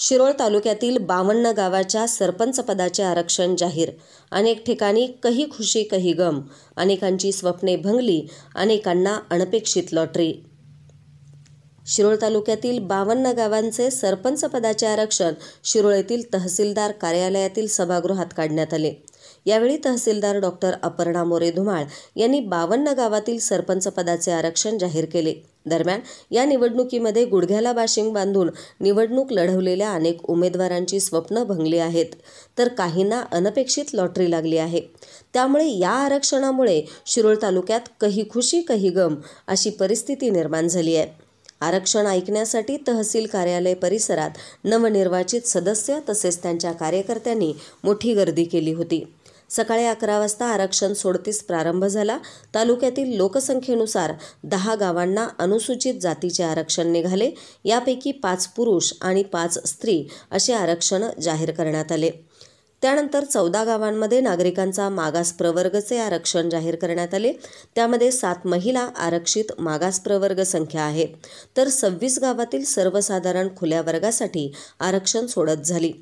शिरोळ तालुक्यातील बावन्न गावाच्या सरपंच पदाचे आरक्षण जाहीर अनेक ठिकाणी कही खुशी कही गम अनेकांची स्वप्ने भंगली अनेकांना अनपेक्षित लॉटरी शिरोळ तालुक्यातील बावन्न गावांचे सरपंच पदाचे आरक्षण शिरोळ येथील तहसीलदार कार्यालयातील सभागृहात काढण्यात आले यावेळी तहसीलदार डॉक्टर अपर्णा मोरे धुमाळ यांनी बावन्न गावातील सरपंच पदाचे आरक्षण जाहीर केले दरम्यान या निवडणुकीमध्ये गुडघ्याला बाशिंग बांधून निवडणूक लढवलेल्या अनेक उमेदवारांची स्वप्न भंगली आहेत तर काहींना अनपेक्षित लॉटरी लागली आहे त्यामुळे या आरक्षणामुळे शिरोळ तालुक्यात कही खुशी कही गम अशी परिस्थिती निर्माण झाली आहे आरक्षण ऐकण्यासाठी तहसील कार्यालय परिसरात नवनिर्वाचित सदस्य तसेच त्यांच्या कार्यकर्त्यांनी मोठी गर्दी केली होती सकाळी अकरा वाजता आरक्षण सोडतीस प्रारंभ झाला तालुक्यातील लोकसंख्येनुसार दहा गावांना अनुसूचित जातीचे आरक्षण निघाले यापैकी पाच पुरुष आणि पाच स्त्री असे आरक्षण जाहीर करण्यात आले त्यानंतर चौदा गावांमध्ये नागरिकांचा मागास प्रवर्गचे आरक्षण जाहीर करण्यात आले त्यामध्ये सात महिला आरक्षित मागास प्रवर्ग संख्या आहे तर सव्वीस गावातील सर्वसाधारण खुल्या वर्गासाठी आरक्षण सोडत झाली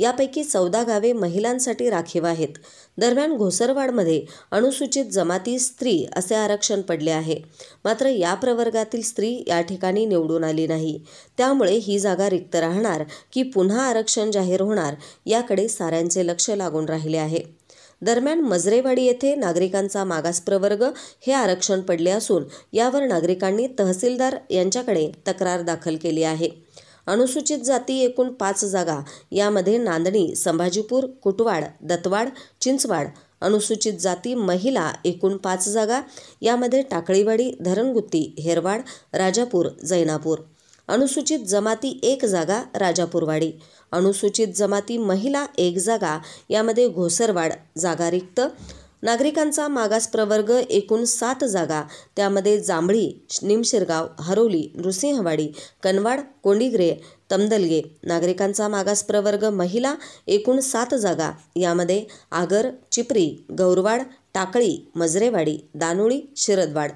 यापैकी चौदा गावे महिलांसाठी राखीव आहेत दरम्यान घोसरवाडमध्ये अनुसूचित जमाती स्त्री असे आरक्षण पडले आहे मात्र या प्रवर्गातील स्त्री या ठिकाणी निवडून आली नाही त्यामुळे ही जागा रिक्त राहणार की पुन्हा आरक्षण जाहीर होणार याकडे साऱ्यांचे लक्ष लागून राहिले आहे दरम्यान मजरेवाडी येथे नागरिकांचा मागास प्रवर्ग हे आरक्षण पडले असून यावर नागरिकांनी तहसीलदार यांच्याकडे तक्रार दाखल केली आहे अनुसूचित जाती एकूण पाच जागा यामध्ये नांदणी संभाजीपूर कुटवाड दत्तवाड चिंचवाड अनुसूचित जाती महिला एकूण पाच जागा यामध्ये टाकळीवाडी धरणगुत्ती हेरवाड राजापूर जैनापूर अनुसूचित जमाती एक जागा राजापूरवाडी अनुसूचित जमाती महिला एक जागा यामध्ये घोसरवाड जागा रिक्त नागरिकांचा मागास प्रवर्ग एकूण सात जागा त्यामध्ये जांभळी निमशिरगाव हरोली नृसिंहवाडी कनवाड कोंडिग्रे तमदलगे नागरिकांचा मागास प्रवर्ग महिला एकूण सात जागा यामध्ये आगर चिपरी गौरवाड टाकळी मजरेवाडी दानोळी शिरदवाड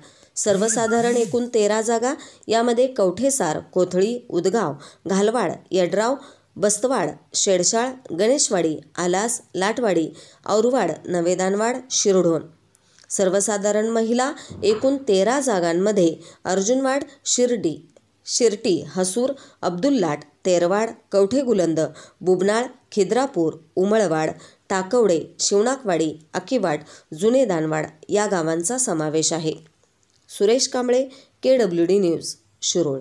सर्वसाधारण एकूण तेरा जागा यामध्ये कवठेसार कोथळी उदगाव घालवाड यड्राव बस्तवाड शेडशाळ गणेशवाडी आलास लाटवाडी औरवाड नवेदानवाड शिरडोण सर्वसाधारण महिला एकूण तेरा जागांमध्ये अर्जुनवाड शिर्डी शिर्टी हसूर अब्दुल्लाट तेरवाड गुलंद बुबनाळ खिद्रापूर उमळवाड टाकवडे शिवणाकवाडी अकिवाड जुने दानवाड या गावांचा समावेश आहे Suresh Kamble K W D news Shirol